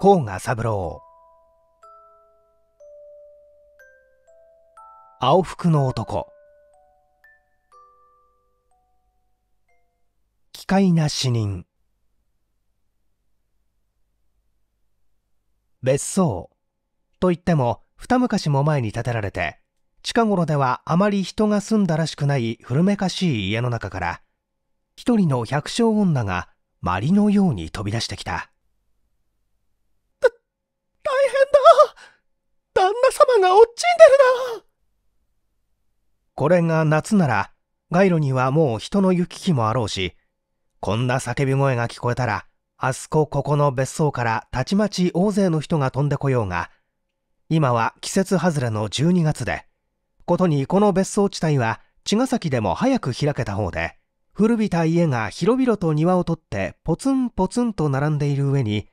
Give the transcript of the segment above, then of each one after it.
甲賀三郎青服の男奇怪な死人別荘といっても二昔も前に建てられて近頃ではあまり人が住んだらしくない古めかしい家の中から一人の百姓女がまりのように飛び出してきた旦那様がっちんでるなこれが夏なら街路にはもう人の行き来もあろうしこんな叫び声が聞こえたらあそこここの別荘からたちまち大勢の人が飛んでこようが今は季節外れの12月でことにこの別荘地帯は茅ヶ崎でも早く開けた方で古びた家が広々と庭を取ってポツンポツンと並んでいる上に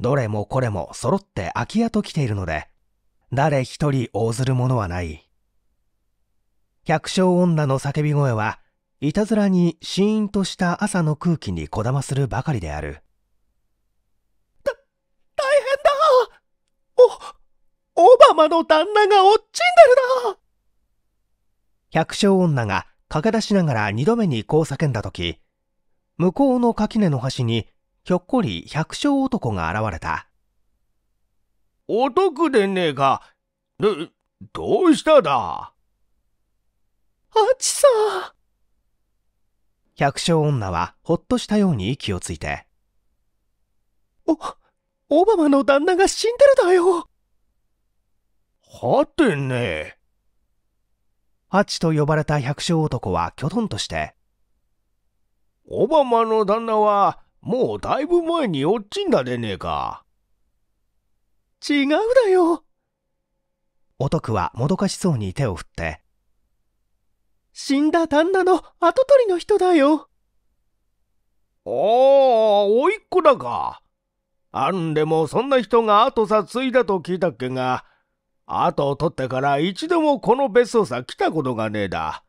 どれもこれも揃って空き家と来ているので誰一人応ずるものはない。百姓女の叫び声は、いたずらにシーンとした朝の空気にこだまするばかりである。た、大変だお、オバマの旦那が落ちんでるな百姓女が駆け出しながら二度目にこう叫んだ時、向こうの垣根の端にひょっこり百姓男が現れた。お得でねえか。ど、どうしただあちさ百姓女はほっとしたように息をついて。お、オバマの旦那が死んでるだよはてねハチと呼ばれた百姓男はきょとんとして。オバマの旦那はもうだいぶ前におっちんだでねえか。違うだよ。お徳はもどかしそうに手を振って、死んだ旦那の跡取りの人だよ。ああ、おいっ子だか。あんでもそんな人が後さ継いだと聞いたっけが、後を取ってから一度もこの別荘さ来たことがねえだ。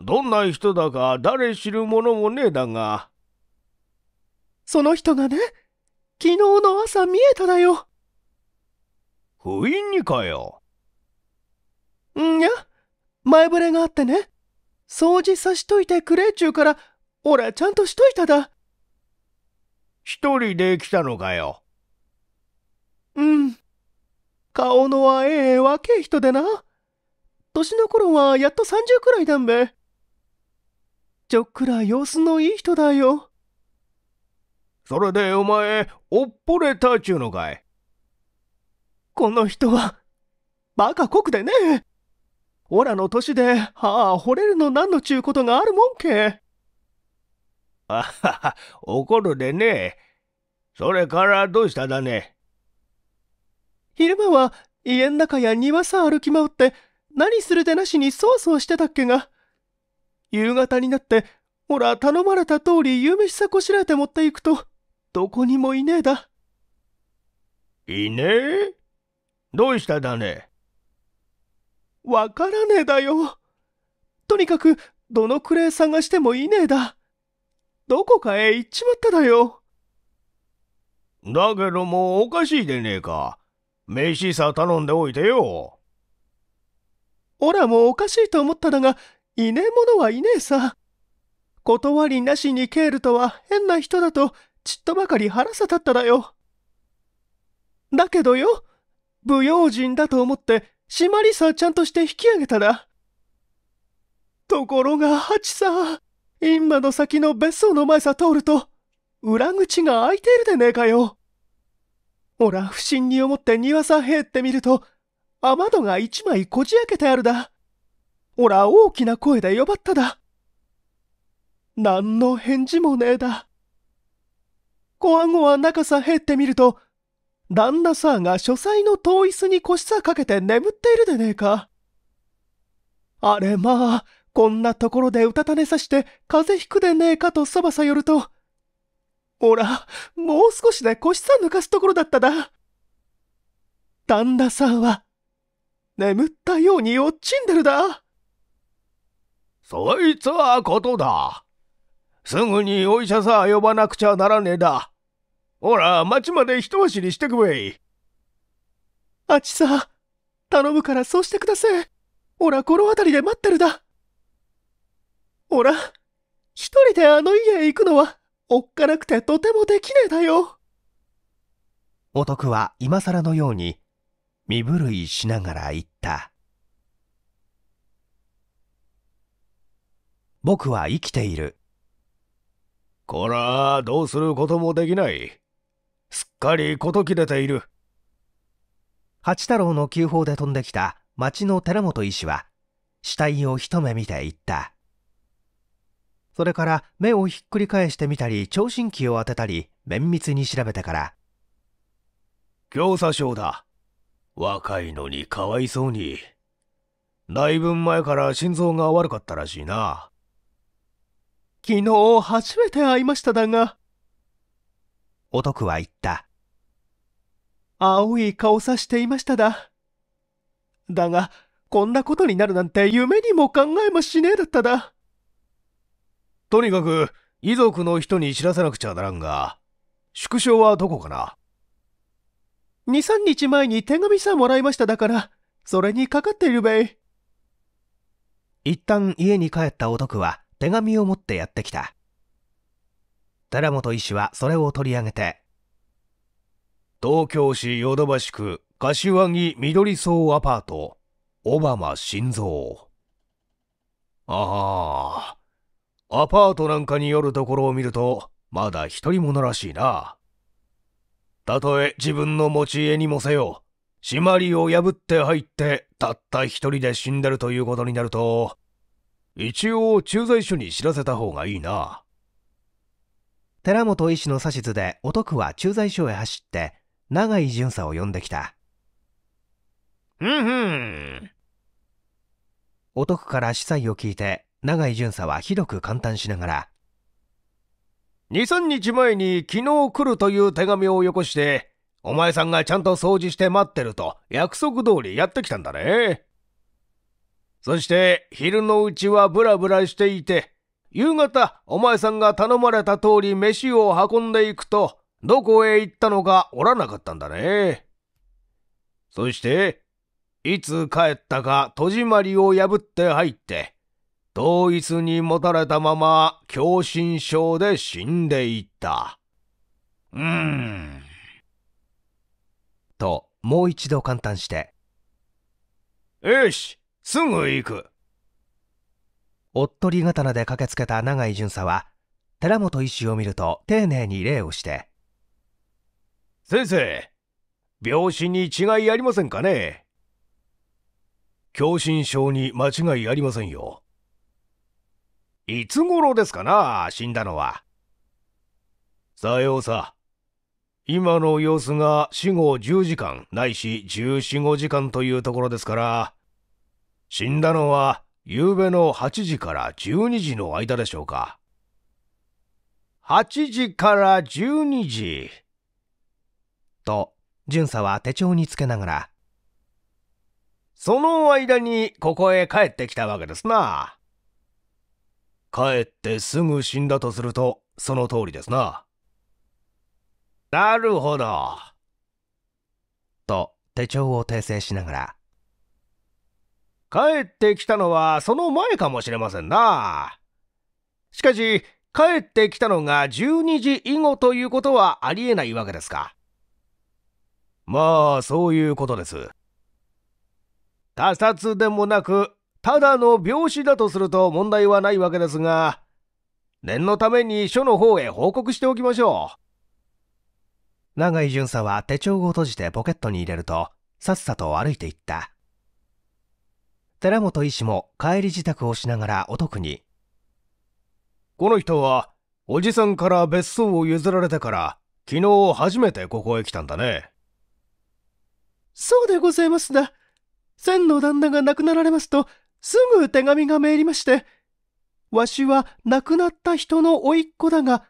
どんな人だか誰知るものもねえだが。その人がね、昨日の朝見えただよ。不意にかよ。んや、前触れがあってね。掃除さしといてくれちゅうから、おらちゃんとしといただ。一人で来たのかよ。うん。顔のはええ若え人でな。年の頃はやっと30くらいだんべ。ちょっくら様子のいい人だよ。それでお前、おっぽれたちゅうのかい。この人は、バカ酷でね。オラの年で、はあ、惚れるの何のちゅうことがあるもんけ。あはは、怒るでね。それからどうしただね。昼間は家ん中や庭さ歩き回って、何するでなしにそわそわしてたっけが。夕方になって、ほら頼まれた通り夕飯さこしらえて持っていくと、どこにもいねえだ。いねえどうしただねわからねえだよ。とにかく、どのくらい探してもいねえだ。どこかへ行っちまっただよ。だけどもうおかしいでねえか。飯さ頼んでおいてよ。おらもおかしいと思っただが、いねえものはいねえさ。断りなしにケールとは変な人だとちっとばかり腹さ立っただよ。だけどよ、不用心だと思って、シマリサちゃんとして引き上げたら。ところが、ハチさん、今の先の別荘の前さ通ると、裏口が開いているでねえかよ。ほら、不審に思って庭さへってみると、雨戸が一枚こじ開けてあるだ。ほら、大きな声で呼ばっただ。何の返事もねえだ。こわごわ中さへってみると、旦那さんが書斎の遠い椅子に腰さかけて眠っているでねえか。あれまあ、こんなところでうたた寝さして風邪ひくでねえかとそばさよると。ほら、もう少しで腰さ抜かすところだっただ。旦那さんは、眠ったように落ちんでるだ。そいつはことだ。すぐにお医者さん呼ばなくちゃならねえだ。ほら、町まで一足にしてくべい。あちさ、頼むからそうしてください。ほら、この辺りで待ってるだ。ほら、一人であの家へ行くのは、おっかなくてとてもできねえだよ。男は今更のように、身震いしながら言った。僕は生きている。こら、どうすることもできない。すっかり事切れている。八太郎の急報で飛んできた町の寺本医師は、死体を一目見て言った。それから目をひっくり返してみたり、聴診器を当てたり、綿密に調べてから、教左症だ。若いのにかわいそうに。だいぶ前から心臓が悪かったらしいな。昨日初めて会いましただが、男は言った。青い顔さしていましただ。だが、こんなことになるなんて夢にも考えもしねえだっただ。とにかく、遺族の人に知らせなくちゃならんが、縮小はどこかな2、3日前に手紙さもらいましただから、それにかかっているべい。一旦家に帰った男は手紙を持ってやってきた。寺本医師はそれを取り上げて東京市ヨドバシ区柏木緑荘アパートオバマ心臓ああアパートなんかによるところを見るとまだ一人者らしいなたとえ自分の持ち家にもせよ締まりを破って入ってたった一人で死んでるということになると一応駐在所に知らせた方がいいな寺本医師の指図でお徳は駐在所へ走って長井巡査を呼んできたうんうんお徳から司祭を聞いて長井巡査はひどく感嘆しながら23日前に昨日来るという手紙をよこしてお前さんがちゃんと掃除して待ってると約束通りやってきたんだねそして昼のうちはブラブラしていて夕方、お前さんが頼まれた通り飯を運んでいくと、どこへ行ったのかおらなかったんだね。そして、いつ帰ったか戸締まりを破って入って、同一に持たれたまま狭心症で死んでいった。うーん。と、もう一度簡単して。よし、すぐ行く。おっとり刀で駆けつけた永井巡査は寺本医師を見ると丁寧に礼をして「先生病死に違いありませんかね?」「狭心症に間違いありませんよ」「いつ頃ですかな死んだのは」「さようさ今の様子が死後10時間ないし1415時間というところですから死んだのは」夕べの8時から12時の間でしょうか。8時から12時。と、巡査は手帳につけながら。その間にここへ帰ってきたわけですな。帰ってすぐ死んだとすると、その通りですな。なるほど。と、手帳を訂正しながら。帰ってきたのはその前かもしれませんな。しかし、帰ってきたのが12時以後ということはありえないわけですか。まあ、そういうことです。他殺でもなく、ただの病死だとすると問題はないわけですが、念のために署の方へ報告しておきましょう。永井巡査は手帳を閉じてポケットに入れると、さっさと歩いていった。寺本医師も帰り自宅をしながらお得にこの人はおじさんから別荘を譲られてから昨日初めてここへ来たんだねそうでございますな千の旦那が亡くなられますとすぐ手紙が参りましてわしは亡くなった人の甥っ子だが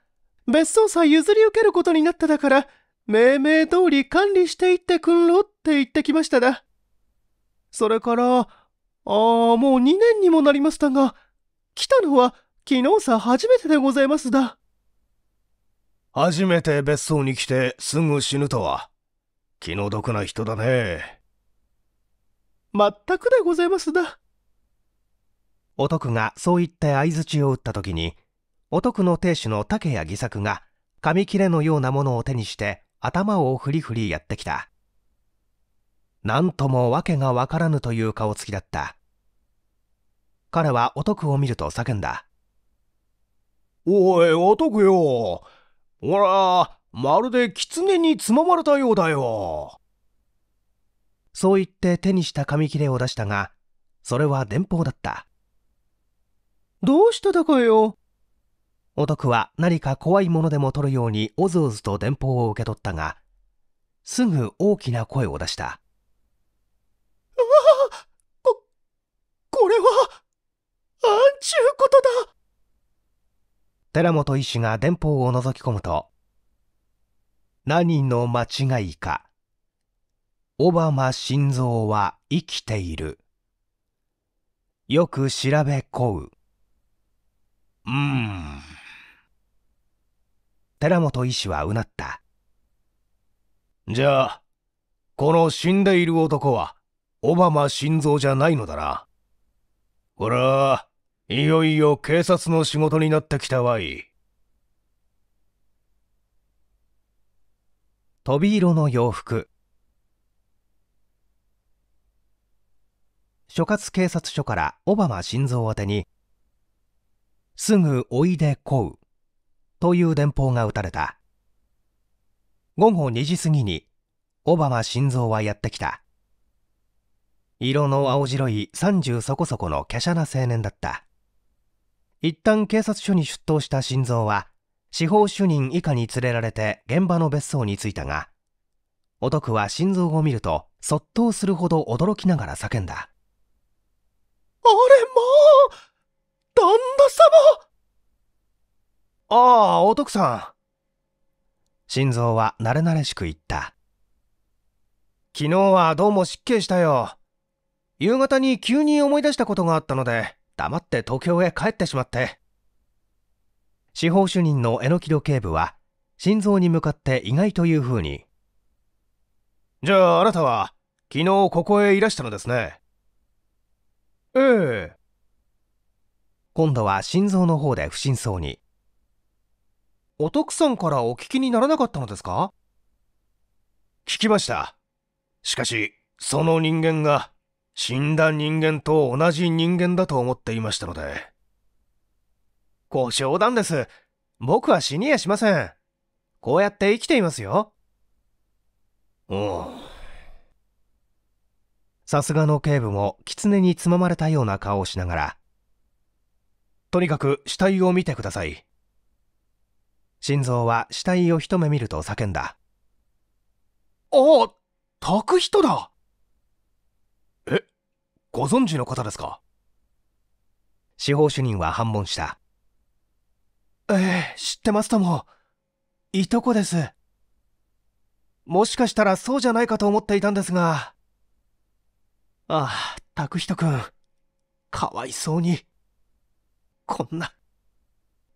別荘さ譲り受けることになっただから命名通り管理していってくんろって言ってきましただそれからああ、もう2年にもなりましたが、来たのは昨日さ初めてでございますだ。初めて別荘に来てすぐ死ぬとは、気の毒な人だね。全くでございますだ。男がそう言って相槌を打った時に、おの亭主の竹谷義作が紙切れのようなものを手にして頭をふりふりやってきた。なんとも訳がわからぬという顔つきだった。彼はお徳を見ると叫んだ。おい、お徳よ。ほら、まるで狐につままれたようだよ。そう言って手にした紙切れを出したが、それは電報だった。どうしただかよ。お徳は何か怖いものでも取るようにおずおずと電報を受け取ったが、すぐ大きな声を出した。ああこ、これはんちゅうことだ寺本医師が電報を覗き込むと何の間違いかオバマ心三は生きているよく調べこううん寺本医師はうなったじゃあこの死んでいる男はオバマ心三じゃないのだなほらいよいよ警察の仕事になってきたわい。飛び色の洋服所轄警察署からオバマ心臓宛てに「すぐおいでこう」という電報が打たれた午後2時過ぎにオバマ心臓はやってきた色の青白い30そこそこの華奢な青年だった一旦警察署に出頭した心臓は司法主任以下に連れられて現場の別荘に着いたが男は心臓を見ると卒倒するほど驚きながら叫んだあれまあ旦那様ああお徳さん心臓は慣れ慣れしく言った昨日はどうも失敬したよ夕方に急に思い出したことがあったので黙って東京へ帰ってしまって司法主任の榎戸警部は心臓に向かって意外というふうにじゃああなたは昨日ここへいらしたのですねええ今度は心臓の方で不審そうにお徳さんからお聞きにならなかったのですか聞きましたしかしその人間が死んだ人間と同じ人間だと思っていましたので。ご冗談です。僕は死にやしません。こうやって生きていますよ。うん。さすがの警部も狐につままれたような顔をしながら、とにかく死体を見てください。心臓は死体を一目見ると叫んだ。ああ、く人だご存知の方ですか司法主任は反問したええ知ってますともいとこですもしかしたらそうじゃないかと思っていたんですがああ拓人くんかわいそうにこんな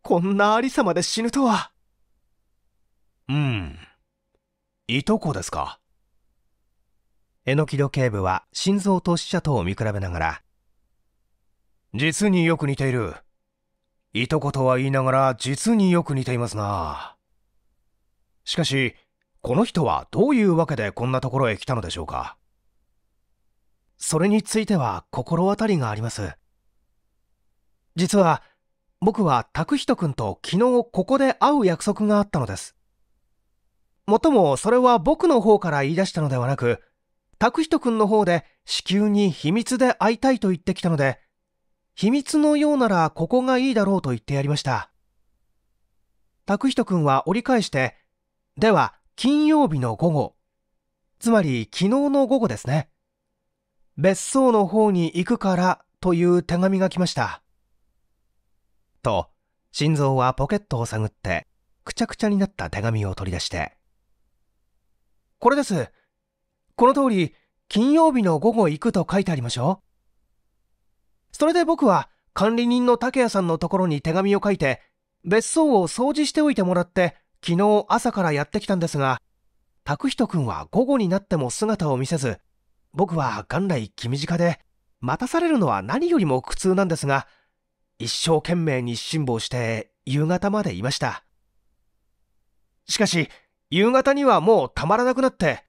こんなありさまで死ぬとはうんいとこですか榎戸警部は心臓と死者とを見比べながら実によく似ているいとことは言いながら実によく似ていますなしかしこの人はどういうわけでこんなところへ来たのでしょうかそれについては心当たりがあります実は僕は拓人君と昨日ここで会う約束があったのですもっともそれは僕の方から言い出したのではなく拓人くんの方で至急に秘密で会いたいと言ってきたので、秘密のようならここがいいだろうと言ってやりました。拓人くんは折り返して、では金曜日の午後、つまり昨日の午後ですね。別荘の方に行くからという手紙が来ました。と、心臓はポケットを探って、くちゃくちゃになった手紙を取り出して。これです。この通り、金曜日の午後行くと書いてありましょう。それで僕は管理人の竹谷さんのところに手紙を書いて、別荘を掃除しておいてもらって、昨日朝からやってきたんですが、拓人くんは午後になっても姿を見せず、僕は元来気短で、待たされるのは何よりも苦痛なんですが、一生懸命に辛抱して夕方までいました。しかし、夕方にはもうたまらなくなって、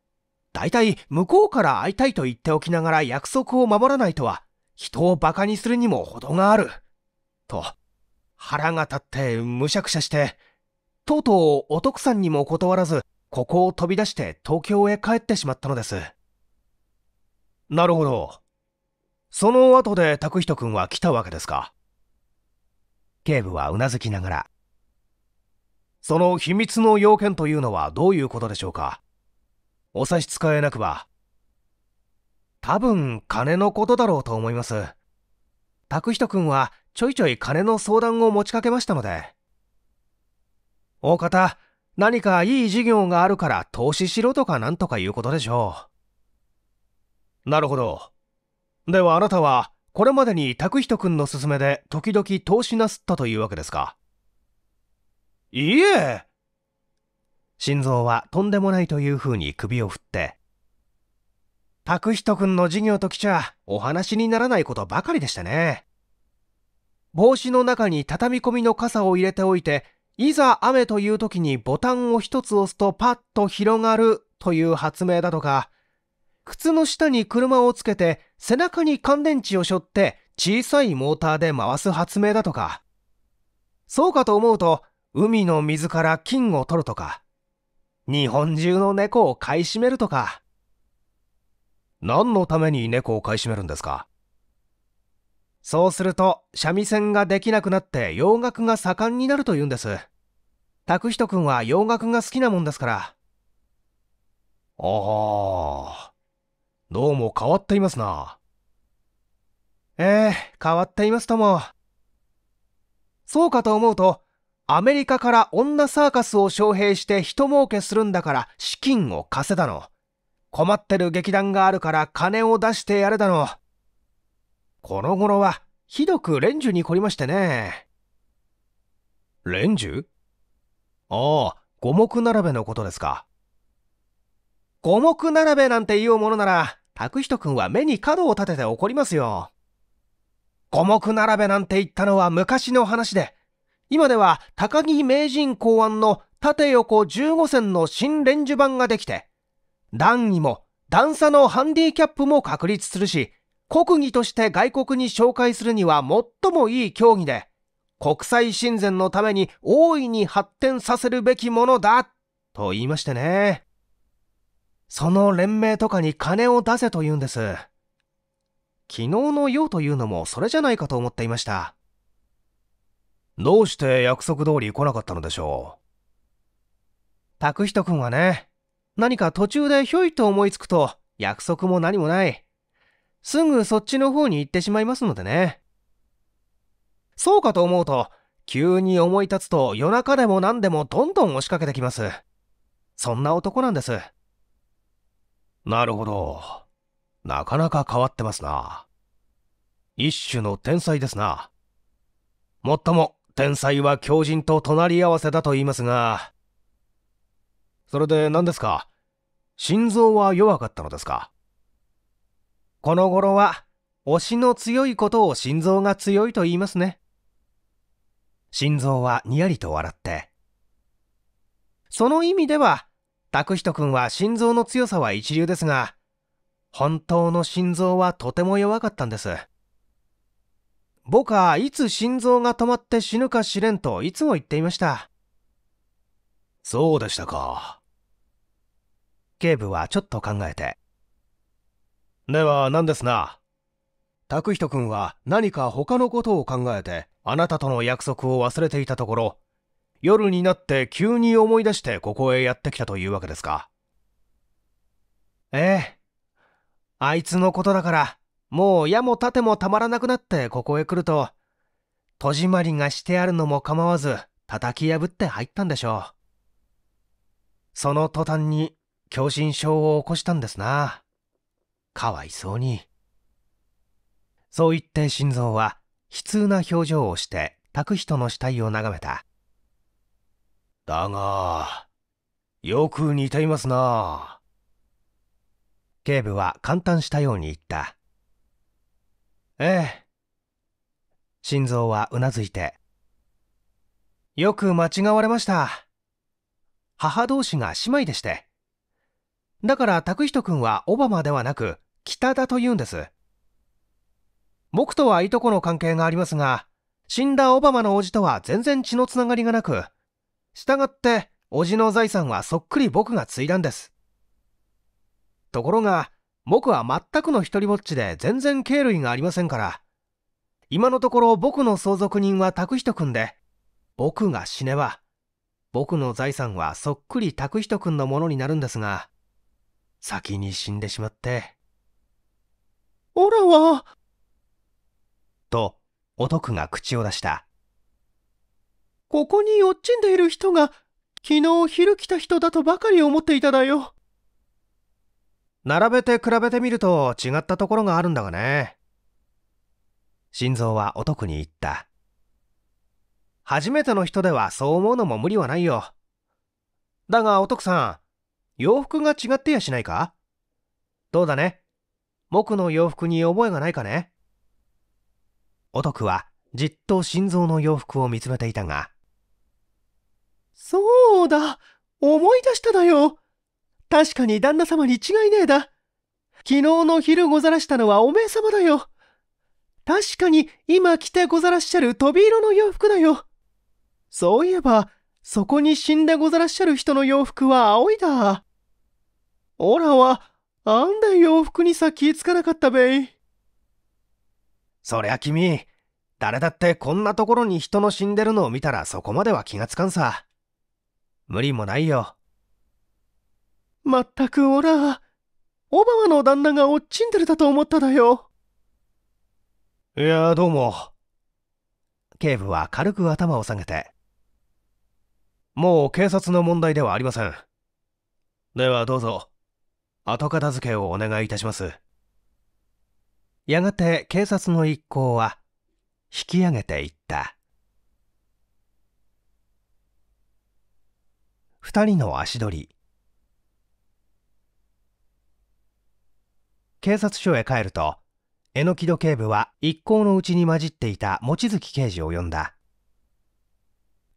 大体向こうから会いたいと言っておきながら約束を守らないとは、人を馬鹿にするにも程がある。と、腹が立ってむしゃくしゃして、とうとうお徳さんにも断らず、ここを飛び出して東京へ帰ってしまったのです。なるほど。その後で拓人君は来たわけですか。警部はうなずきながら。その秘密の要件というのはどういうことでしょうかお差し支えなくば。多分、金のことだろうと思います。拓人くんは、ちょいちょい金の相談を持ちかけましたので。大方、何かいい事業があるから投資しろとかなんとかいうことでしょう。なるほど。ではあなたは、これまでに拓人くんの勧めで時々投資なすったというわけですかいいえ心臓はとんでもないというふうに首を振って、拓人くんの授業ときちゃ、お話にならないことばかりでしたね。帽子の中に畳み込みの傘を入れておいて、いざ雨という時にボタンを一つ押すとパッと広がるという発明だとか、靴の下に車をつけて背中に乾電池を背負って小さいモーターで回す発明だとか、そうかと思うと海の水から金を取るとか、日本中の猫を買い占めるとか。何のために猫を買い占めるんですかそうすると、三味線ができなくなって洋楽が盛んになると言うんです。拓人君は洋楽が好きなもんですから。ああ、どうも変わっていますな。ええ変わっていますとも。そうかと思うと、アメリカから女サーカスを招聘して人儲けするんだから資金を稼いだの。困ってる劇団があるから金を出してやれだの。この頃はひどくレンジュに凝りましてね。レンジュああ、五目並べのことですか。五目並べなんて言うものなら、拓人くんは目に角を立てて怒りますよ。五目並べなんて言ったのは昔の話で、今では高木名人考案の縦横15線の新レンジ版ができて、段位も段差のハンディキャップも確立するし、国技として外国に紹介するには最もいい競技で、国際親善のために大いに発展させるべきものだ、と言いましてね。その連盟とかに金を出せと言うんです。昨日のようというのもそれじゃないかと思っていました。どうして約束通り来なかったのでしょう拓人くんはね、何か途中でひょいと思いつくと約束も何もない。すぐそっちの方に行ってしまいますのでね。そうかと思うと、急に思い立つと夜中でも何でもどんどん押しかけてきます。そんな男なんです。なるほど。なかなか変わってますな。一種の天才ですな。もっとも、天才は狂人と隣り合わせだと言いますが、それで何ですか心臓は弱かったのですかこの頃は、推しの強いことを心臓が強いと言いますね。心臓はにやりと笑って。その意味では、拓人君は心臓の強さは一流ですが、本当の心臓はとても弱かったんです。僕はいつ心臓が止まって死ぬか知れんといつも言っていました。そうでしたか。警部はちょっと考えて。では何ですな。拓人君は何か他のことを考えてあなたとの約束を忘れていたところ、夜になって急に思い出してここへやってきたというわけですか。ええ。あいつのことだから、もう矢も盾もたまらなくなってここへ来ると、戸締まりがしてあるのも構わず叩き破って入ったんでしょう。その途端に狭心症を起こしたんですな。かわいそうに。そう言って心臓は悲痛な表情をして拓人の死体を眺めた。だが、よく似ていますな。警部は簡単したように言った。ええ。心臓はうなずいて。よく間違われました。母同士が姉妹でして。だから拓人君はオバマではなく北田と言うんです。僕とはいとこの関係がありますが、死んだオバマの叔父とは全然血のつながりがなく、従って叔父の財産はそっくり僕が継いだんです。ところが、僕は全くの一人ぼっちで全然経類がありませんから、今のところ僕の相続人は拓人君で、僕が死ねば、僕の財産はそっくり拓人君のものになるんですが、先に死んでしまって。オラはと、お徳が口を出した。ここに落っちんでいる人が、昨日昼来た人だとばかり思っていただよ。並べて比べてみると違ったところがあるんだがね。心臓はお得に言った。初めての人ではそう思うのも無理はないよ。だがお得さん、洋服が違ってやしないかどうだね僕の洋服に覚えがないかねお徳はじっと心臓の洋服を見つめていたが。そうだ思い出しただよ確かに旦那様に違いねえだ。昨日の昼ござらしたのはおめえ様だよ。確かに今着てござらっしゃる飛び色の洋服だよ。そういえば、そこに死んでござらっしゃる人の洋服は青いだ。オラは、あんだ洋服にさ気ぃつかなかったべい。そりゃ君、誰だってこんなところに人の死んでるのを見たらそこまでは気がつかんさ。無理もないよ。まったくおら、オバマの旦那がっちんでるだと思っただよ。いや、どうも。警部は軽く頭を下げて。もう警察の問題ではありません。ではどうぞ、後片付けをお願いいたします。やがて警察の一行は、引き上げていった。二人の足取り。警察署へ帰ると榎戸警部は一行のうちに混じっていた望月刑事を呼んだ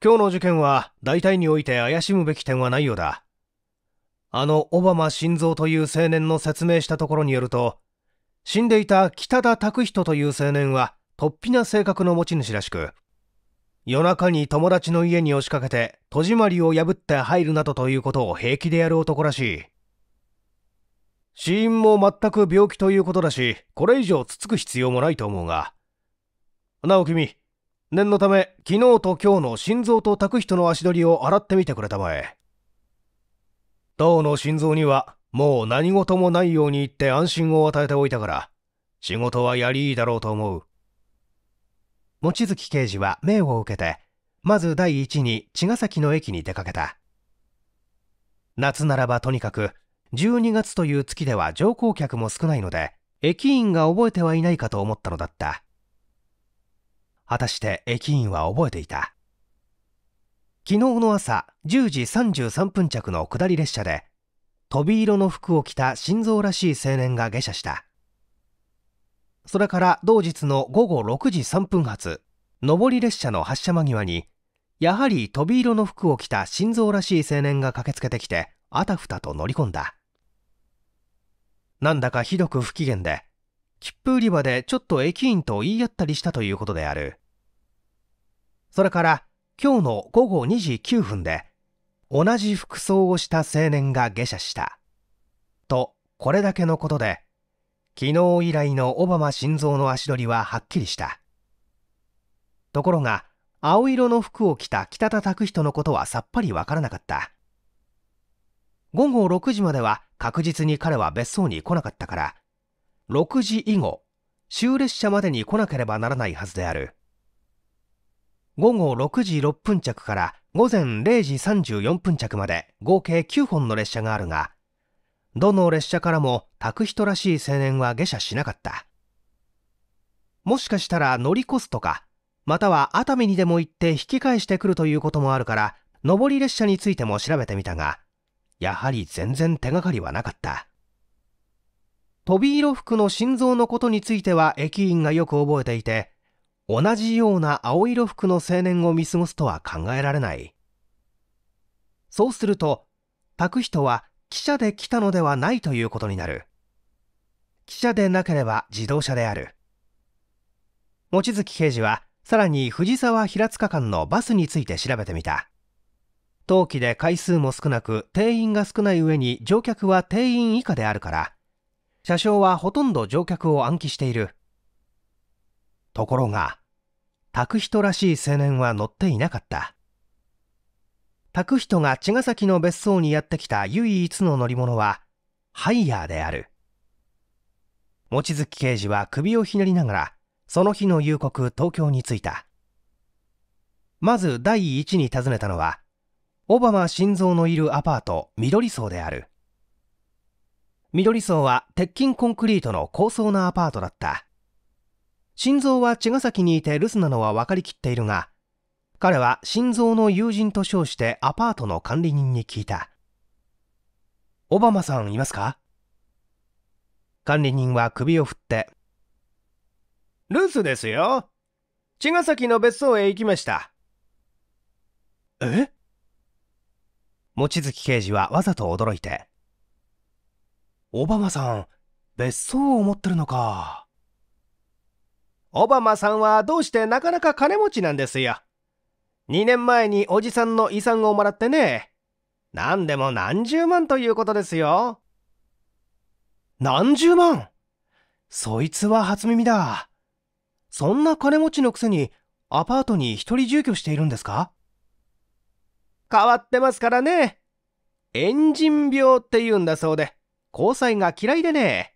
今日の事件は大体において怪しむべき点はないようだあの小浜晋三という青年の説明したところによると死んでいた北田拓人という青年は突飛な性格の持ち主らしく夜中に友達の家に押しかけて戸締まりを破って入るなどということを平気でやる男らしい死因も全く病気ということだし、これ以上つつく必要もないと思うが。なお君、念のため、昨日と今日の心臓と拓人の足取りを洗ってみてくれたまえ。当の心臓には、もう何事もないように言って安心を与えておいたから、仕事はやりいいだろうと思う。望月刑事は命を受けて、まず第一に茅ヶ崎の駅に出かけた。夏ならばとにかく、12月という月では乗降客も少ないので、駅員が覚えてはいないかと思ったのだった。果たして駅員は覚えていた。昨日の朝10時33分着の下り列車で、飛び色の服を着た心臓らしい青年が下車した。それから同日の午後6時3分発、上り列車の発車間際に、やはり飛び色の服を着た心臓らしい青年が駆けつけてきて、あたふたと乗り込んだ。なんだかひどく不機嫌で、切符売り場でちょっと駅員と言い合ったりしたということである。それから、今日の午後2時9分で、同じ服装をした青年が下車した。と、これだけのことで、昨日以来のオバマ心臓の足取りははっきりした。ところが、青色の服を着た北田拓人のことはさっぱりわからなかった。午後6時までは確実に彼は別荘に来なかったから、6時以後、終列車までに来なければならないはずである。午後6時6分着から午前0時34分着まで合計9本の列車があるが、どの列車からも拓人らしい青年は下車しなかった。もしかしたら乗り越すとか、または熱海にでも行って引き返してくるということもあるから、上り列車についても調べてみたが、やはり全然手がかりはなかった飛び色服の心臓のことについては駅員がよく覚えていて同じような青色服の青年を見過ごすとは考えられないそうすると拓人は汽車で来たのではないということになる汽車でなければ自動車である望月刑事はさらに藤沢平塚間のバスについて調べてみた冬季で回数も少なく定員が少ない上に乗客は定員以下であるから車掌はほとんど乗客を暗記しているところが拓人らしい青年は乗っていなかった拓人が茅ヶ崎の別荘にやってきた唯一の乗り物はハイヤーである望月刑事は首をひねりながらその日の夕刻東京に着いたまず第一に訪ねたのはオバマ心臓のいるアパート緑荘である緑荘は鉄筋コンクリートの高層なアパートだった心臓は茅ヶ崎にいて留守なのは分かりきっているが彼は心臓の友人と称してアパートの管理人に聞いたオバマさんいますか管理人は首を振って留守ですよ茅ヶ崎の別荘へ行きましたえ望月刑事はわざと驚いて「オバマさん別荘を持ってるのか」オバマさんはどうしてなかなか金持ちなんですよ。2年前におじさんの遺産をもらってね。何でも何十万ということですよ。何十万そいつは初耳だ。そんな金持ちのくせにアパートに一人住居しているんですか変わってますからね。エンジン病って言うんだそうで、交際が嫌いでね。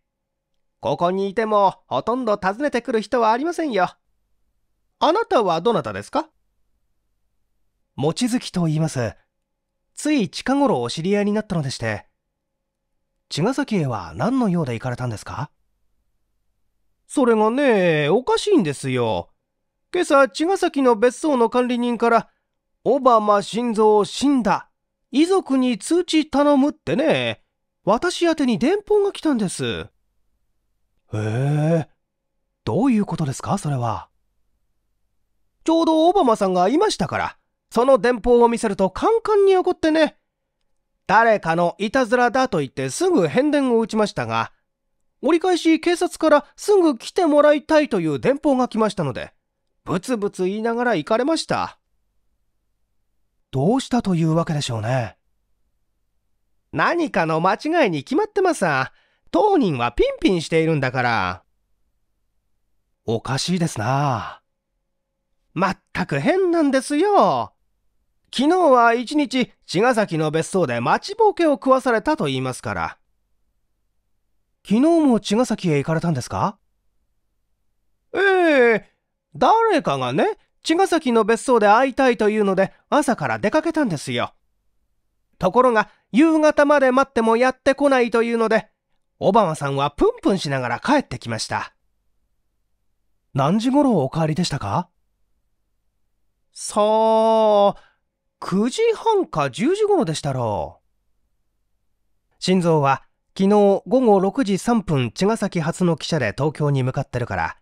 ここにいてもほとんど訪ねてくる人はありませんよ。あなたはどなたですか望月と言います。つい近頃お知り合いになったのでして。茅ヶ崎へは何の用で行かれたんですかそれがね、おかしいんですよ。今朝、茅ヶ崎の別荘の管理人からオバマ心臓死んだ。遺族に通知頼むってね、私宛に電報が来たんです。へえ、どういうことですか、それは。ちょうどオバマさんがいましたから、その電報を見せるとカンカンに怒ってね。誰かのいたずらだと言ってすぐ返電を打ちましたが、折り返し警察からすぐ来てもらいたいという電報が来ましたので、ブツブツ言いながら行かれました。どうしたというわけでしょうね何かの間違いに決まってます当人はピンピンしているんだからおかしいですなまったく変なんですよ昨日は一日茅ヶ崎の別荘で待ちぼうけを食わされたと言いますから昨日も茅ヶ崎へ行かれたんですかええ誰かがね茅ヶ崎の別荘で会いたいというので朝から出かけたんですよ。ところが夕方まで待ってもやってこないというので、オバマさんはプンプンしながら帰ってきました。何時頃お帰りでしたかさあ、9時半か10時頃でしたろう。心臓は昨日午後6時3分茅ヶ崎発の汽車で東京に向かってるから、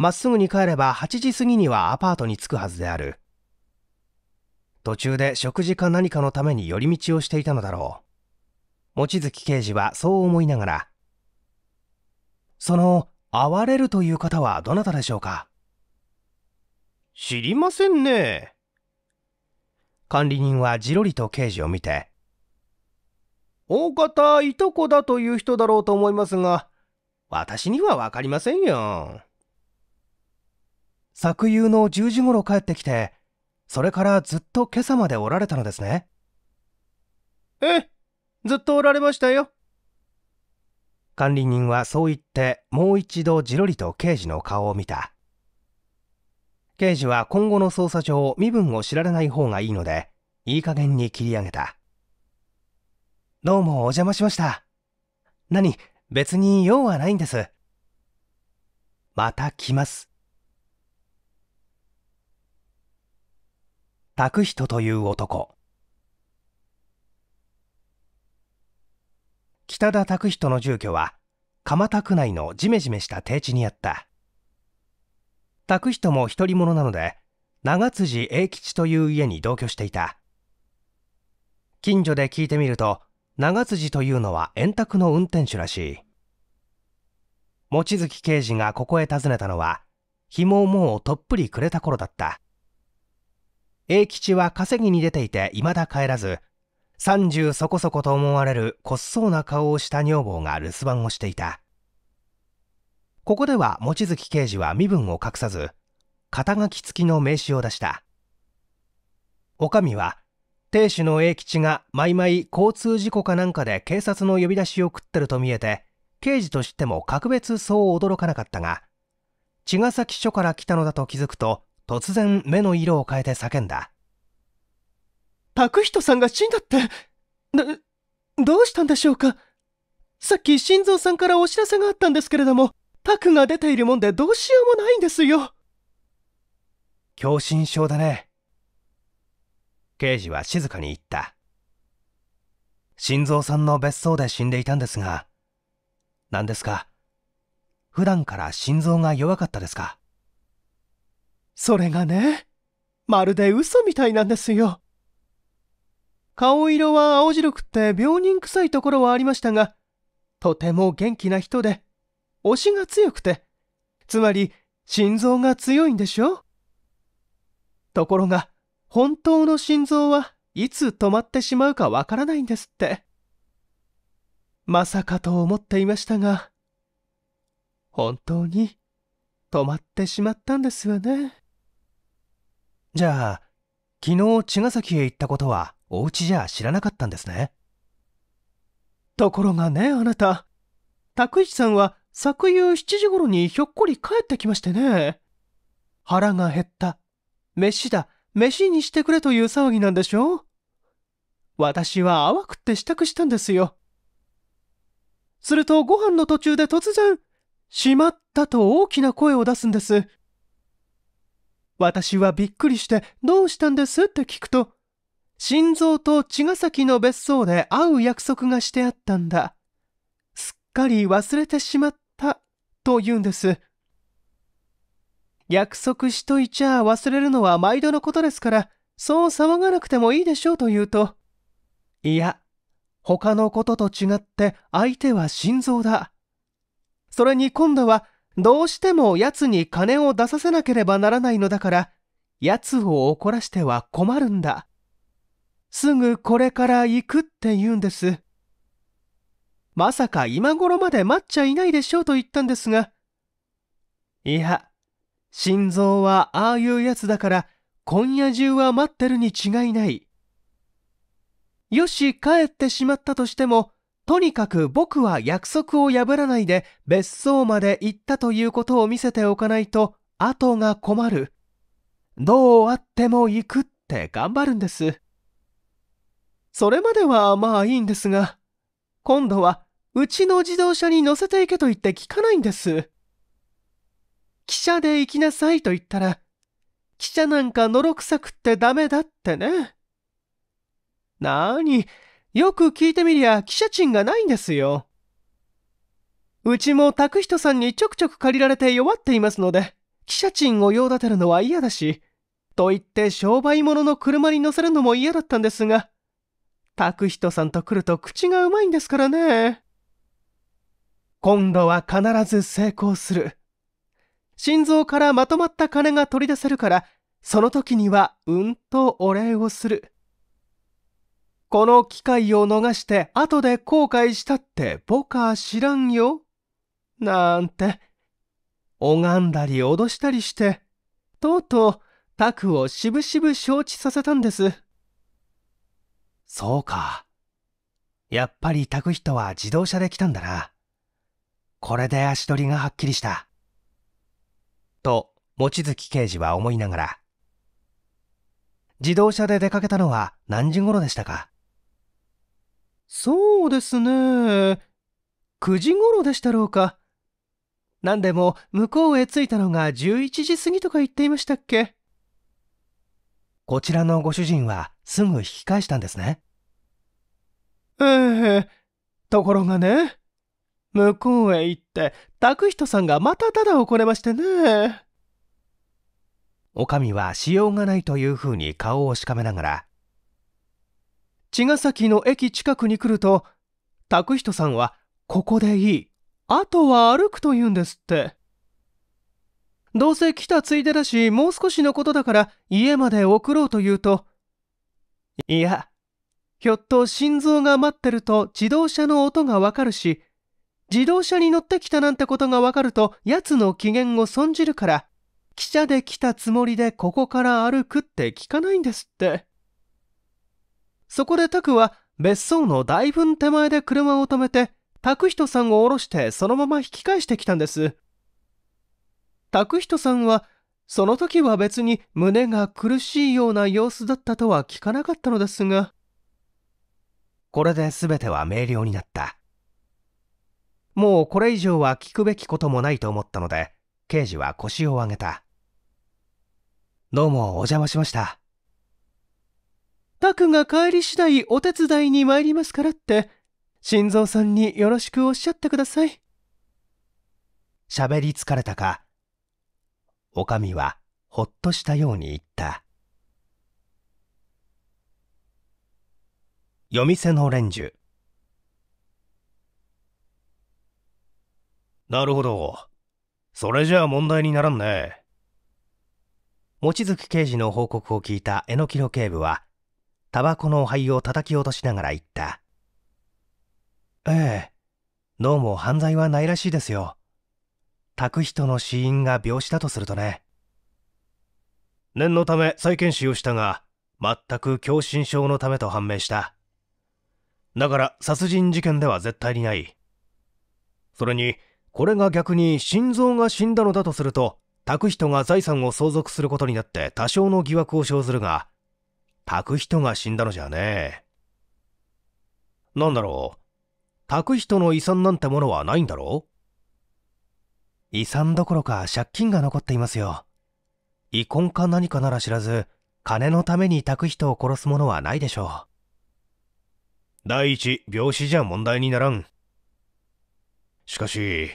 まっすぐに帰れば8時過ぎにはアパートに着くはずである。途中で食事か何かのために寄り道をしていたのだろう。望月刑事はそう思いながら、その、会れるという方はどなたでしょうか知りませんね。管理人はじろりと刑事を見て、大方いとこだという人だろうと思いますが、私にはわかりませんよ。昨夕の10時頃帰ってきて、それからずっと今朝までおられたのですね。ええ、ずっとおられましたよ。管理人はそう言ってもう一度じろりと刑事の顔を見た。刑事は今後の捜査上身分を知られない方がいいので、いい加減に切り上げた。どうもお邪魔しました。何、別に用はないんです。また来ます。拓人という男北田拓人の住居は鎌田区内のジメジメした低地にあった拓人も独り者なので長辻栄吉という家に同居していた近所で聞いてみると長辻というのは円卓の運転手らしい望月刑事がここへ訪ねたのは紐ももうとっぷりくれた頃だった英吉は稼ぎに出ていて未だ帰らず30そこそこと思われるこっそうな顔をした女房が留守番をしていたここでは望月刑事は身分を隠さず肩書き付きの名刺を出した女将は亭主の英吉が毎々交通事故かなんかで警察の呼び出しを食ってると見えて刑事としても格別そう驚かなかったが茅ヶ崎署から来たのだと気づくと突然目の色を変えて叫んだ。拓人さんが死んだって、ど、どうしたんでしょうかさっき心臓さんからお知らせがあったんですけれども、タクが出ているもんでどうしようもないんですよ。狭心症だね。刑事は静かに言った。心臓さんの別荘で死んでいたんですが、何ですか普段から心臓が弱かったですかそれがね、まるで嘘みたいなんですよ。顔色は青白くって病人臭いところはありましたが、とても元気な人で、推しが強くて、つまり心臓が強いんでしょところが、本当の心臓はいつ止まってしまうかわからないんですって。まさかと思っていましたが、本当に止まってしまったんですよね。じゃあ、昨日茅ヶ崎へ行ったことはお家じゃ知らなかったんですね。ところがね、あなた、拓一さんは昨夕7時頃にひょっこり帰ってきましてね。腹が減った。飯だ、飯にしてくれという騒ぎなんでしょ私は淡くって支度したんですよ。するとご飯の途中で突然、しまったと大きな声を出すんです。私はびっくりしてどうしたんですって聞くと、心臓と茅ヶ崎の別荘で会う約束がしてあったんだ。すっかり忘れてしまったと言うんです。約束しといちゃ忘れるのは毎度のことですから、そう騒がなくてもいいでしょうと言うと、いや、他のことと違って相手は心臓だ。それに今度はどうしても奴に金を出させなければならないのだから、奴を怒らしては困るんだ。すぐこれから行くって言うんです。まさか今頃まで待っちゃいないでしょうと言ったんですが、いや、心臓はああいうやつだから、今夜中は待ってるに違いない。よし帰ってしまったとしても、とにかく僕は約束を破らないで別荘まで行ったということを見せておかないと後が困る。どうあっても行くって頑張るんです。それまではまあいいんですが、今度はうちの自動車に乗せていけと言って聞かないんです。汽車で行きなさいと言ったら、汽車なんかのろくさくってダメだってね。なーに、よく聞いてみりゃ汽車賃がないんですよ。うちも拓人さんにちょくちょく借りられて弱っていますので、汽車賃を用立てるのは嫌だし、と言って商売物の車に乗せるのも嫌だったんですが、拓人さんと来ると口がうまいんですからね。今度は必ず成功する。心臓からまとまった金が取り出せるから、その時にはうんとお礼をする。この機会を逃して後で後悔したって僕は知らんよ。なんて。拝んだり脅したりして、とうとうタクをしぶしぶ承知させたんです。そうか。やっぱりタク人は自動車で来たんだな。これで足取りがはっきりした。と、望月刑事は思いながら。自動車で出かけたのは何時頃でしたかそうですね。9時頃でしたろうか。何でも向こうへ着いたのが11時過ぎとか言っていましたっけこちらのご主人はすぐ引き返したんですね。ええー、ところがね、向こうへ行って、拓人さんがまたただ怒れましてね。おかみはしようがないというふうに顔をしかめながら、茅ヶ崎の駅近くに来ると拓人さんはここでいいあとは歩くと言うんですってどうせ来たついでだしもう少しのことだから家まで送ろうと言うといやひょっと心臓が待ってると自動車の音がわかるし自動車に乗ってきたなんてことがわかるとやつの機嫌を損じるから汽車で来たつもりでここから歩くって聞かないんですって。そこで拓は別荘の大分手前で車を止めて拓人さんを降ろしてそのまま引き返してきたんです拓人さんはその時は別に胸が苦しいような様子だったとは聞かなかったのですがこれで全ては明瞭になったもうこれ以上は聞くべきこともないと思ったので刑事は腰を上げたどうもお邪魔しましたタクが帰り次第お手伝いに参りますからって、心臓さんによろしくおっしゃってください。喋り疲れたか。おかみはほっとしたように言った。夜店の連中。なるほど。それじゃあ問題にならんね。望月刑事の報告を聞いた榎木の警部は、タバコの灰を叩き落としながら言った。ええ、どうも犯罪はないらしいですよ。宅人の死因が病死だとするとね。念のため再検視をしたが、全く狭心症のためと判明した。だから殺人事件では絶対にない。それに、これが逆に心臓が死んだのだとすると、拓人が財産を相続することになって多少の疑惑を生ずるが、タクヒトが死んだのじゃねえ。なんだろう。タクヒトの遺産なんてものはないんだろう遺産どころか借金が残っていますよ。遺恨か何かなら知らず、金のためにタクヒトを殺すものはないでしょう。第一、病死じゃ問題にならん。しかし、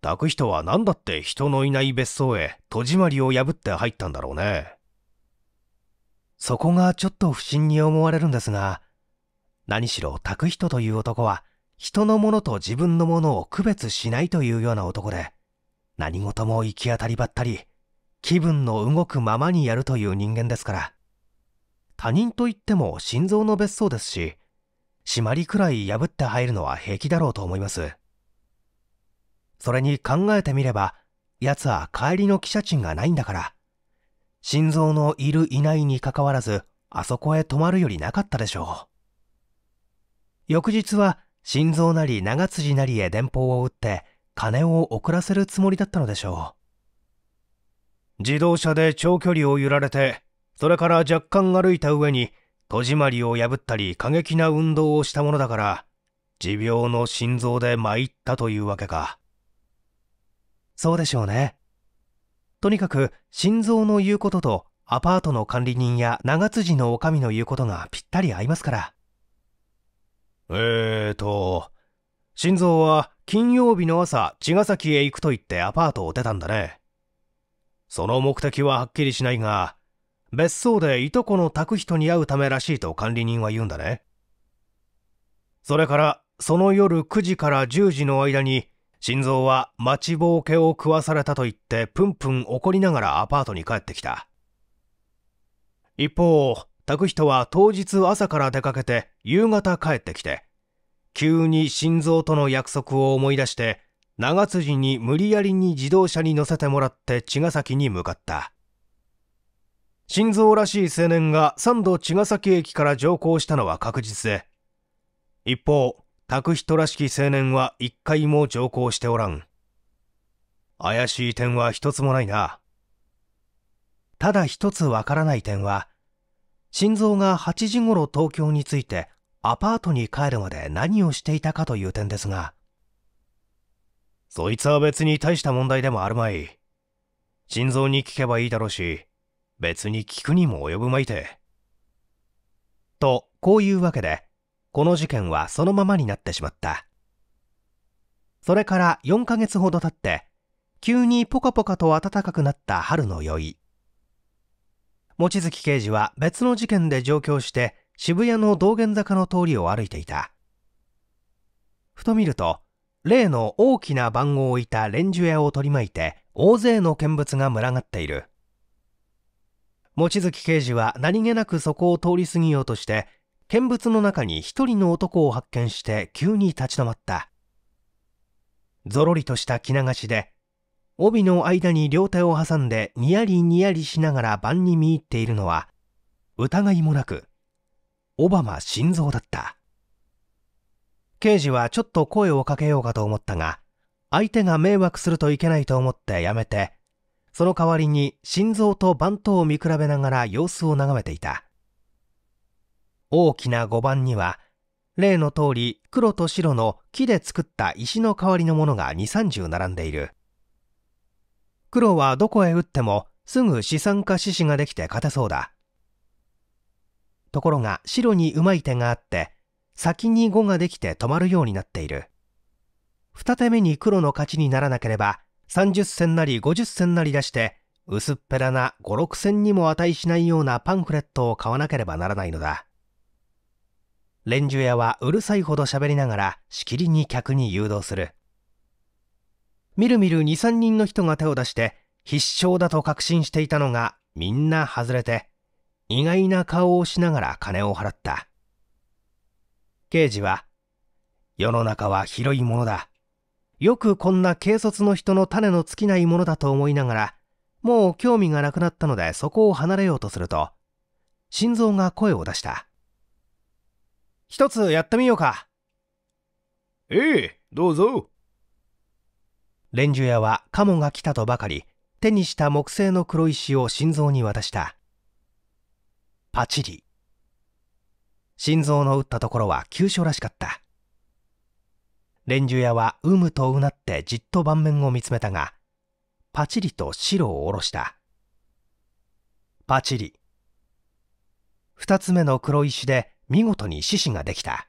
タクヒトは何だって人のいない別荘へ戸締まりを破って入ったんだろうね。そこがちょっと不審に思われるんですが、何しろ拓人という男は、人のものと自分のものを区別しないというような男で、何事も行き当たりばったり、気分の動くままにやるという人間ですから。他人といっても心臓の別荘ですし、締まりくらい破って入るのは平気だろうと思います。それに考えてみれば、奴は帰りの汽車賃がないんだから、心臓のいるいないにかかわらず、あそこへ泊まるよりなかったでしょう。翌日は、心臓なり長辻なりへ電報を打って、金を送らせるつもりだったのでしょう。自動車で長距離を揺られて、それから若干歩いた上に、戸締まりを破ったり過激な運動をしたものだから、持病の心臓で参ったというわけか。そうでしょうね。とにかく心臓の言うこととアパートの管理人や長辻の女将の言うことがぴったり合いますからえーと心臓は金曜日の朝茅ヶ崎へ行くと言ってアパートを出たんだねその目的ははっきりしないが別荘でいとこの宅人に会うためらしいと管理人は言うんだねそれからその夜9時から10時の間に心臓は待ちぼうけを食わされたと言ってプンプン怒りながらアパートに帰ってきた。一方、拓人は当日朝から出かけて夕方帰ってきて、急に心臓との約束を思い出して、長辻に無理やりに自動車に乗せてもらって茅ヶ崎に向かった。心臓らしい青年が3度茅ヶ崎駅から乗降したのは確実で、一方、拓人らしき青年は一回も上皇しておらん。怪しい点は一つもないな。ただ一つわからない点は、心臓が8時ごろ東京に着いてアパートに帰るまで何をしていたかという点ですが、そいつは別に大した問題でもあるまい。心臓に聞けばいいだろうし、別に聞くにも及ぶまいて。と、こういうわけで、この事件はそのままになってしまったそれから4ヶ月ほど経って急にポカポカと暖かくなった春の宵望月刑事は別の事件で上京して渋谷の道玄坂の通りを歩いていたふと見ると例の大きな番号を置いた連珠屋を取り巻いて大勢の見物が群がっている望月刑事は何気なくそこを通り過ぎようとして見物の中に一人の男を発見して急に立ち止まったぞろりとした着流しで帯の間に両手を挟んでにやりにやりしながら盤に見入っているのは疑いもなくオバマ心臓だった刑事はちょっと声をかけようかと思ったが相手が迷惑するといけないと思ってやめてその代わりに心臓と番頭を見比べながら様子を眺めていた大きな碁盤には、例の通り黒と白の木で作った石の代わりのものが2、30並んでいる。黒はどこへ打ってもすぐ資産化獅子ができて勝てそうだ。ところが白にうまい手があって、先に5ができて止まるようになっている。二手目に黒の勝ちにならなければ、30銭なり50銭なり出して、薄っぺらな5、6戦にも値しないようなパンフレットを買わなければならないのだ。連ン屋はうるさいほど喋りながらしきりに客に誘導するみるみる23人の人が手を出して必勝だと確信していたのがみんな外れて意外な顔をしながら金を払った刑事は世の中は広いものだよくこんな軽率の人の種の尽きないものだと思いながらもう興味がなくなったのでそこを離れようとすると心臓が声を出した一つやってみようか。ええ、どうぞ。連珠屋はカモが来たとばかり、手にした木製の黒石を心臓に渡した。パチリ。心臓の打ったところは急所らしかった。連珠屋はうむとうなってじっと盤面を見つめたが、パチリと白を下ろした。パチリ。二つ目の黒石で見事に獅子ができた。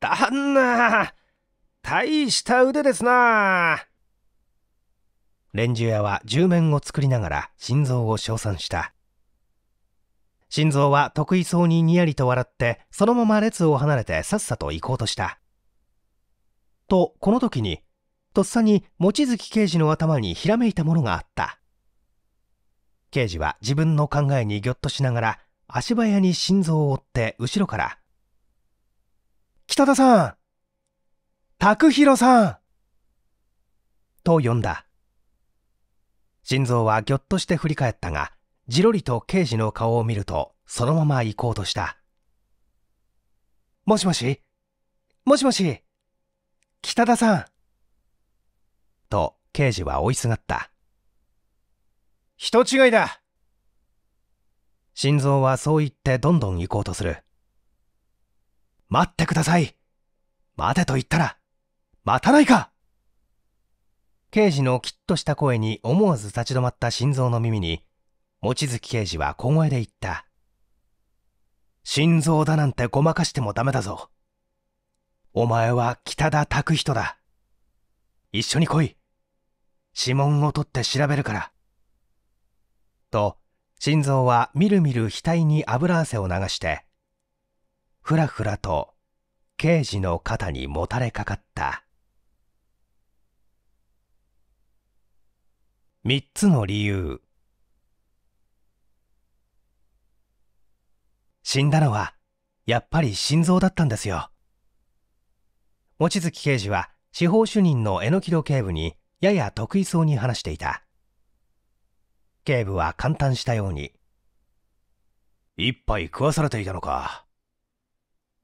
旦那大した腕ですな連中屋は十面を作りながら心臓を称賛した。心臓は得意そうににやりと笑って、そのまま列を離れてさっさと行こうとした。と、この時に、とっさに望月刑事の頭にひらめいたものがあった。刑事は自分の考えにぎょっとしながら足早に心臓を追って後ろから北田さん拓弘さんと呼んだ心臓はぎょっとして振り返ったがじろりと刑事の顔を見るとそのまま行こうとしたもしもしもしもし北田さんと刑事は追いすがった人違いだ心臓はそう言ってどんどん行こうとする。待ってください待てと言ったら、待たないか刑事のきっとした声に思わず立ち止まった心臓の耳に、望月刑事は小声で言った。心臓だなんてごまかしてもダメだぞ。お前は北田拓人だ。一緒に来い。指紋を取って調べるから。と、心臓はみるみる額に油汗を流してふらふらと刑事の肩にもたれかかった3つの理由死んだのはやっぱり心臓だったんですよ望月刑事は司法主任の榎戸警部にやや得意そうに話していた警部は簡単したように。一杯食わされていたのか。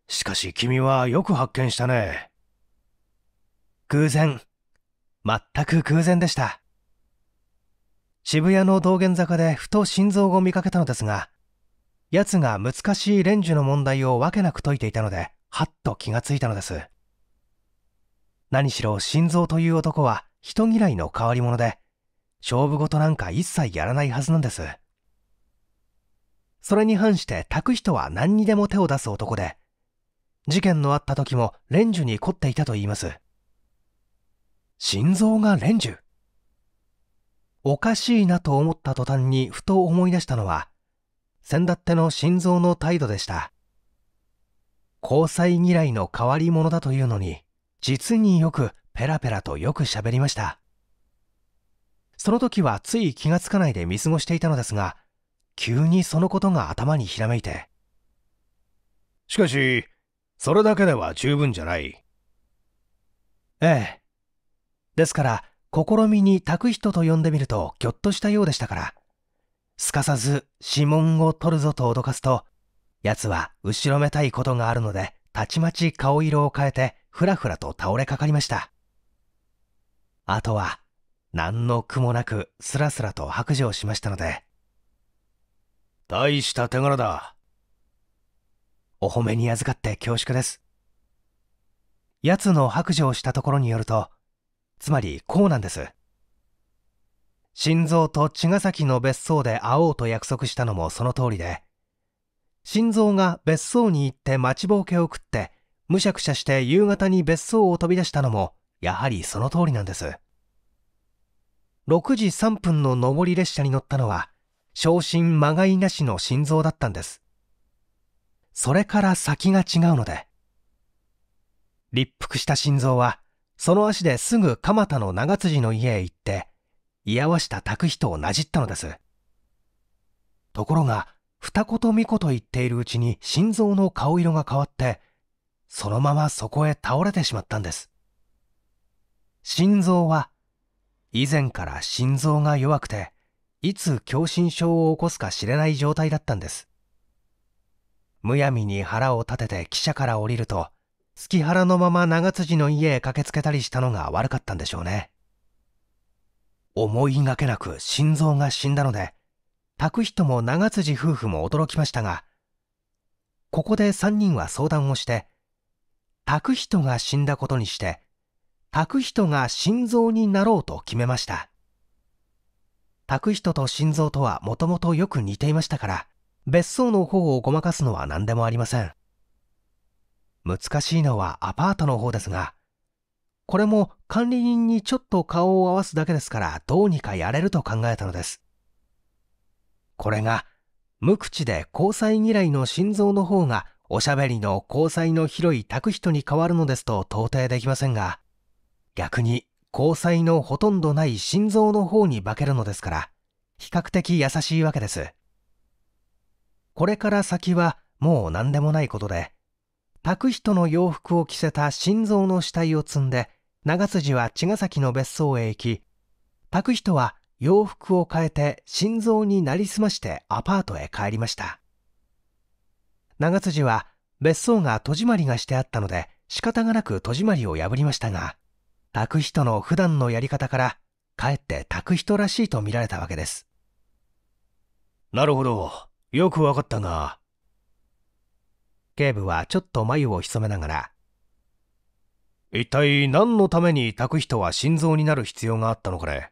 しかし君はよく発見したね。偶然。全く偶然でした。渋谷の道玄坂でふと心臓を見かけたのですが、奴が難しいレンジの問題をわけなく解いていたので、はっと気がついたのです。何しろ心臓という男は人嫌いの変わり者で、勝負事なんか一切やらないはずなんです。それに反して拓人は何にでも手を出す男で、事件のあった時もレンジュに凝っていたと言います。心臓がレンおかしいなと思った途端にふと思い出したのは、先だっての心臓の態度でした。交際嫌いの変わり者だというのに、実によくペラペラとよく喋りました。その時はつい気がつかないで見過ごしていたのですが、急にそのことが頭にひらめいて。しかし、それだけでは十分じゃない。ええ。ですから、試みに託人と呼んでみるとぎょっとしたようでしたから、すかさず指紋を取るぞと脅かすと、奴は後ろめたいことがあるので、たちまち顔色を変えて、ふらふらと倒れかかりました。あとは、何の苦もなくスラスラと白状しましたので大した手柄だお褒めに預かって恐縮です奴の白状したところによるとつまりこうなんです心臓と茅ヶ崎の別荘で会おうと約束したのもその通りで心臓が別荘に行って待ちぼうけを食ってむしゃくしゃして夕方に別荘を飛び出したのもやはりその通りなんです6時3分の上り列車に乗ったのは昇進まがいなしの心臓だったんですそれから先が違うので立腹した心臓はその足ですぐ蒲田の長辻の家へ行って居合わした拓人をなじったのですところが二言三言言っているうちに心臓の顔色が変わってそのままそこへ倒れてしまったんです心臓は以前から心臓が弱くていつ狭心症を起こすか知れない状態だったんですむやみに腹を立てて汽車から降りると月原のまま長辻の家へ駆けつけたりしたのが悪かったんでしょうね思いがけなく心臓が死んだので拓人も長辻夫婦も驚きましたがここで3人は相談をして拓人が死んだことにして拓人が心臓になろうと決めました拓人と心臓とはもともとよく似ていましたから別荘の方をごまかすのは何でもありません難しいのはアパートの方ですがこれも管理人にちょっと顔を合わすだけですからどうにかやれると考えたのですこれが無口で交際嫌いの心臓の方がおしゃべりの交際の広い拓人に変わるのですと到底できませんが逆に交際のほとんどない心臓の方に化けるのですから比較的優しいわけですこれから先はもう何でもないことで拓人の洋服を着せた心臓の死体を積んで長辻は茅ヶ崎の別荘へ行き拓人は洋服を変えて心臓になりすましてアパートへ帰りました長辻は別荘が戸締まりがしてあったので仕方がなく戸締まりを破りましたが拓人の普段のやり方からかえって拓人らしいと見られたわけですなるほどよくわかったが警部はちょっと眉を潜めながら一体何のために拓人は心臓になる必要があったのかね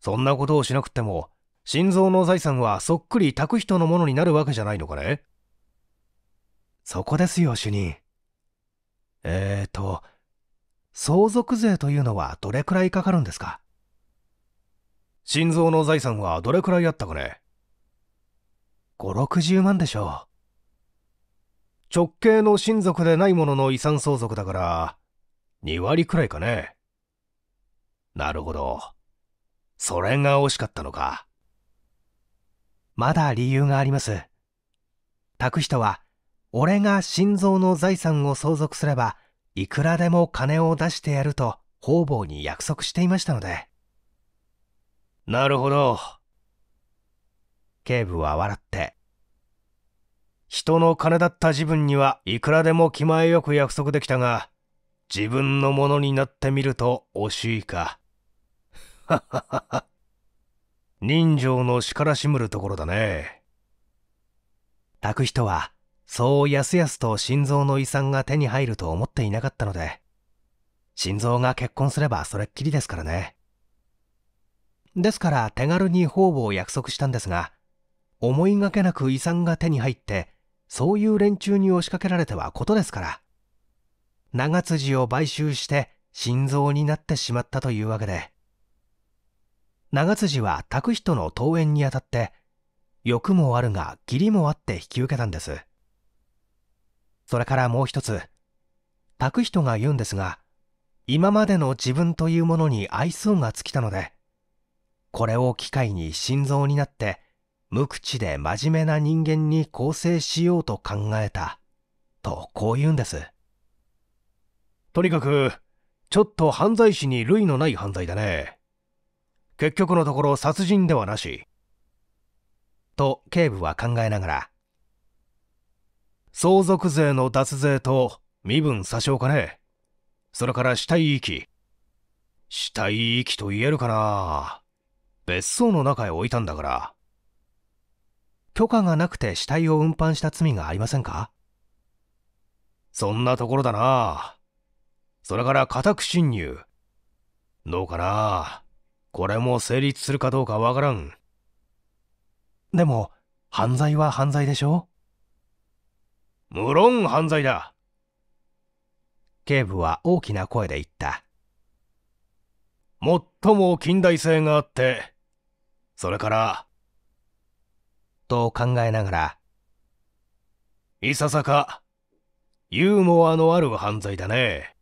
そんなことをしなくても心臓の財産はそっくり拓人のものになるわけじゃないのかねそこですよ主任えーと相続税というのはどれくらいかかるんですか心臓の財産はどれくらいあったかね560万でしょう直系の親族でないものの遺産相続だから2割くらいかねなるほどそれが惜しかったのかまだ理由があります託人は俺が心臓の財産を相続すればいくらでも金を出してやると方々に約束していましたので。なるほど。警部は笑って。人の金だった自分にはいくらでも気前よく約束できたが、自分のものになってみると惜しいか。人情のしからしむるところだね。炊く人はそうやすやすと心臓の遺産が手に入ると思っていなかったので、心臓が結婚すればそれっきりですからね。ですから手軽に方々を約束したんですが、思いがけなく遺産が手に入って、そういう連中に押しかけられてはことですから。長辻を買収して心臓になってしまったというわけで。長辻は拓人の登園にあたって、欲もあるが義理もあって引き受けたんです。それからもう一つ、拓人が言うんですが、今までの自分というものに愛想が尽きたので、これを機会に心臓になって、無口で真面目な人間に構成しようと考えた、とこう言うんです。とにかく、ちょっと犯罪史に類のない犯罪だね。結局のところ殺人ではなし。と、警部は考えながら、相続税の脱税と身分差し置かねそれから死体遺棄。死体遺棄と言えるかな別荘の中へ置いたんだから。許可がなくて死体を運搬した罪がありませんかそんなところだな。それから家宅侵入。どうかな。これも成立するかどうかわからん。でも、犯罪は犯罪でしょ無論犯罪だ。警部は大きな声で言った。最も近代性があって、それから、と考えながら、いささか、ユーモアのある犯罪だね。